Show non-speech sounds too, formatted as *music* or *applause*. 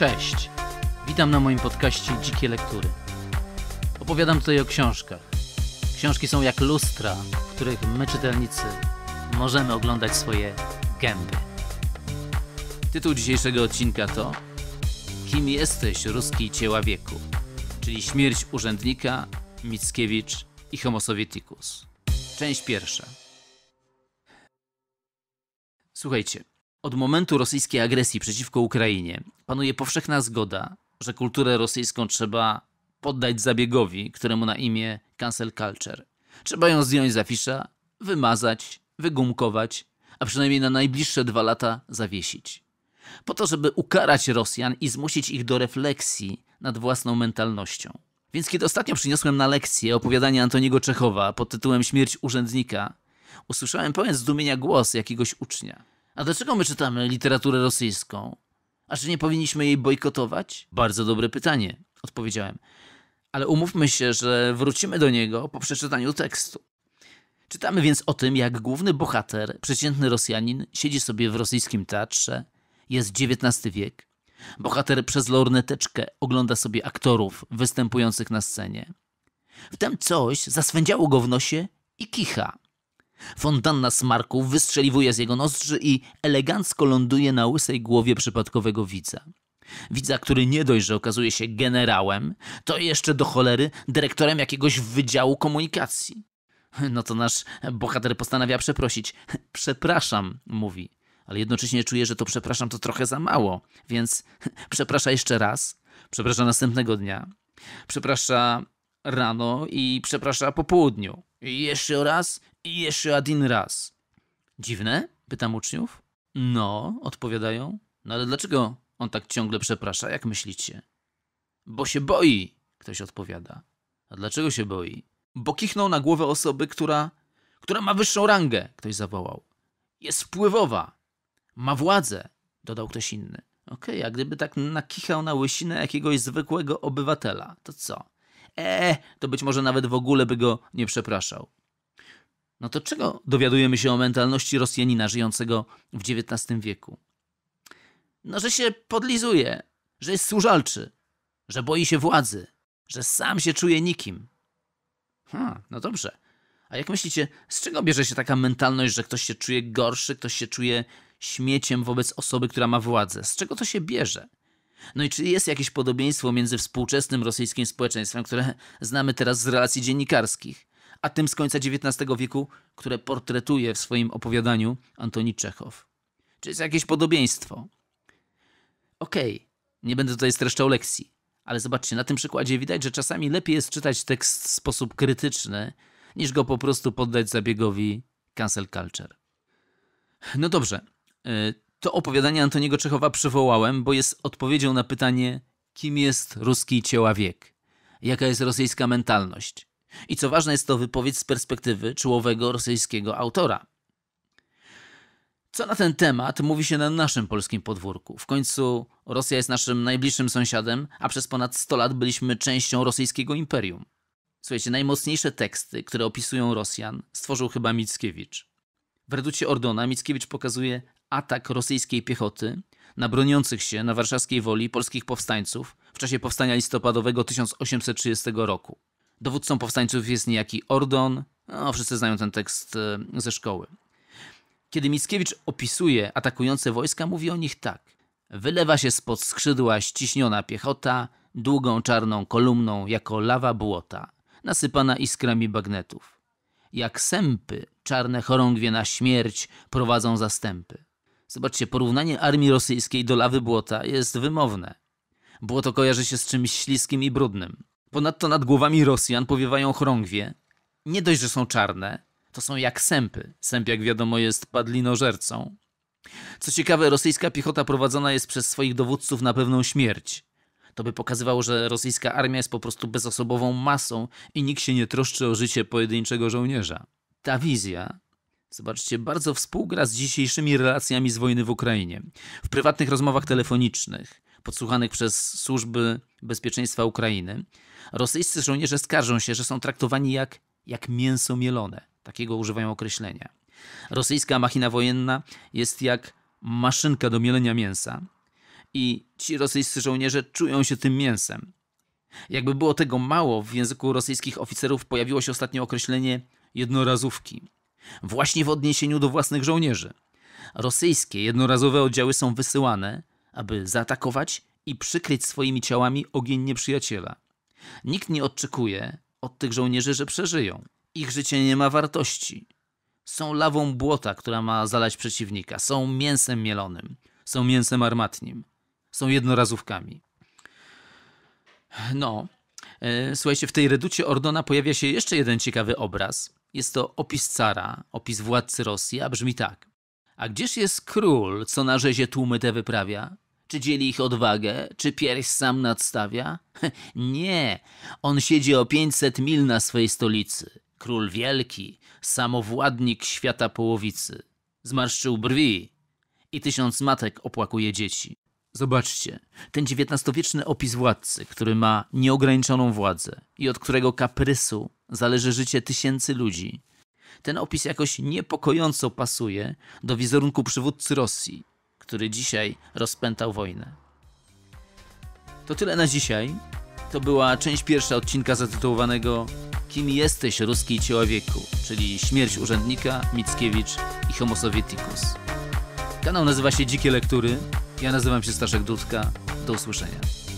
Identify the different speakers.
Speaker 1: Cześć! Witam na moim podcaście Dzikie Lektury. Opowiadam tutaj o książkach. Książki są jak lustra, w których my, czytelnicy, możemy oglądać swoje gęby. Tytuł dzisiejszego odcinka to Kim jesteś, ruski cieła wieku? Czyli śmierć urzędnika, Mickiewicz i Homo Sovieticus. Część pierwsza. Słuchajcie, od momentu rosyjskiej agresji przeciwko Ukrainie panuje powszechna zgoda, że kulturę rosyjską trzeba poddać zabiegowi, któremu na imię cancel culture. Trzeba ją zdjąć z afisza, wymazać, wygumkować, a przynajmniej na najbliższe dwa lata zawiesić. Po to, żeby ukarać Rosjan i zmusić ich do refleksji nad własną mentalnością. Więc kiedy ostatnio przyniosłem na lekcję opowiadanie Antoniego Czechowa pod tytułem Śmierć urzędnika, usłyszałem pełen zdumienia głos jakiegoś ucznia. A dlaczego my czytamy literaturę rosyjską? A czy nie powinniśmy jej bojkotować? Bardzo dobre pytanie, odpowiedziałem. Ale umówmy się, że wrócimy do niego po przeczytaniu tekstu. Czytamy więc o tym, jak główny bohater, przeciętny Rosjanin, siedzi sobie w rosyjskim teatrze. Jest XIX wiek. Bohater przez lorneteczkę ogląda sobie aktorów występujących na scenie. Wtem coś zaswędziało go w nosie i kicha. Fontanna smarku wystrzeliwuje z jego nozdrzy i elegancko ląduje na łysej głowie przypadkowego widza. Widza, który nie dość, że okazuje się generałem, to jeszcze do cholery dyrektorem jakiegoś wydziału komunikacji. No to nasz bohater postanawia przeprosić. Przepraszam, mówi, ale jednocześnie czuje, że to przepraszam to trochę za mało, więc przeprasza jeszcze raz, przeprasza następnego dnia, przeprasza rano i przeprasza po południu. Jeszcze raz i jeszcze один raz. Dziwne? Pytam uczniów. No, odpowiadają. No ale dlaczego on tak ciągle przeprasza, jak myślicie? Bo się boi, ktoś odpowiada. A dlaczego się boi? Bo kichnął na głowę osoby, która, która ma wyższą rangę, ktoś zawołał. Jest wpływowa, ma władzę, dodał ktoś inny. Okej, okay, a gdyby tak nakichał na łysinę jakiegoś zwykłego obywatela, to co? e, to być może nawet w ogóle by go nie przepraszał. No to czego dowiadujemy się o mentalności Rosjanina żyjącego w XIX wieku? No, że się podlizuje, że jest służalczy, że boi się władzy, że sam się czuje nikim. Ha, hmm, no dobrze. A jak myślicie, z czego bierze się taka mentalność, że ktoś się czuje gorszy, ktoś się czuje śmieciem wobec osoby, która ma władzę? Z czego to się bierze? No i czy jest jakieś podobieństwo między współczesnym rosyjskim społeczeństwem, które znamy teraz z relacji dziennikarskich, a tym z końca XIX wieku, które portretuje w swoim opowiadaniu Antoni Czechow? Czy jest jakieś podobieństwo? Okej, okay, nie będę tutaj streszczał lekcji, ale zobaczcie, na tym przykładzie widać, że czasami lepiej jest czytać tekst w sposób krytyczny, niż go po prostu poddać zabiegowi cancel culture. No dobrze, y, to opowiadanie Antoniego Czechowa przywołałem, bo jest odpowiedzią na pytanie, kim jest ruski wiek, jaka jest rosyjska mentalność. I co ważne, jest to wypowiedź z perspektywy czułowego rosyjskiego autora. Co na ten temat mówi się na naszym polskim podwórku? W końcu Rosja jest naszym najbliższym sąsiadem, a przez ponad 100 lat byliśmy częścią rosyjskiego imperium. Słuchajcie, najmocniejsze teksty, które opisują Rosjan, stworzył chyba Mickiewicz. W reducie Ordona Mickiewicz pokazuje atak rosyjskiej piechoty na broniących się na warszawskiej woli polskich powstańców w czasie powstania listopadowego 1830 roku. Dowódcą powstańców jest niejaki Ordon, no, wszyscy znają ten tekst e, ze szkoły. Kiedy Mickiewicz opisuje atakujące wojska, mówi o nich tak. Wylewa się spod skrzydła ściśniona piechota, długą czarną kolumną jako lawa błota, nasypana iskrami bagnetów. Jak sępy czarne chorągwie na śmierć prowadzą zastępy. Zobaczcie, porównanie armii rosyjskiej do lawy błota jest wymowne. Błoto kojarzy się z czymś śliskim i brudnym. Ponadto nad głowami Rosjan powiewają chorągwie. Nie dość, że są czarne, to są jak sępy. Sęp, jak wiadomo, jest padlinożercą. Co ciekawe, rosyjska piechota prowadzona jest przez swoich dowódców na pewną śmierć. To by pokazywało, że rosyjska armia jest po prostu bezosobową masą i nikt się nie troszczy o życie pojedynczego żołnierza. Ta wizja Zobaczcie, bardzo współgra z dzisiejszymi relacjami z wojny w Ukrainie. W prywatnych rozmowach telefonicznych, podsłuchanych przez służby bezpieczeństwa Ukrainy, rosyjscy żołnierze skarżą się, że są traktowani jak, jak mięso mielone. Takiego używają określenia. Rosyjska machina wojenna jest jak maszynka do mielenia mięsa i ci rosyjscy żołnierze czują się tym mięsem. Jakby było tego mało, w języku rosyjskich oficerów pojawiło się ostatnio określenie jednorazówki. Właśnie w odniesieniu do własnych żołnierzy. Rosyjskie jednorazowe oddziały są wysyłane, aby zaatakować i przykryć swoimi ciałami ogień nieprzyjaciela. Nikt nie odczekuje od tych żołnierzy, że przeżyją. Ich życie nie ma wartości. Są lawą błota, która ma zalać przeciwnika. Są mięsem mielonym. Są mięsem armatnim. Są jednorazówkami. No, e, słuchajcie, w tej reducie Ordona pojawia się jeszcze jeden ciekawy obraz. Jest to opis cara, opis władcy Rosji, a brzmi tak. A gdzież jest król, co na rzezie tłumy te wyprawia? Czy dzieli ich odwagę? Czy pierś sam nadstawia? *laughs* Nie, on siedzi o 500 mil na swej stolicy. Król wielki, samowładnik świata połowicy. Zmarszczył brwi i tysiąc matek opłakuje dzieci. Zobaczcie, ten XIX-wieczny opis władcy, który ma nieograniczoną władzę i od którego kaprysu zależy życie tysięcy ludzi. Ten opis jakoś niepokojąco pasuje do wizerunku przywódcy Rosji, który dzisiaj rozpętał wojnę. To tyle na dzisiaj. To była część pierwsza odcinka zatytułowanego Kim jesteś ruski człowieku, czyli śmierć urzędnika, Mickiewicz i Homo Sovieticus. Kanał nazywa się Dzikie Lektury ja nazywam się Staszek Dudka. Do usłyszenia.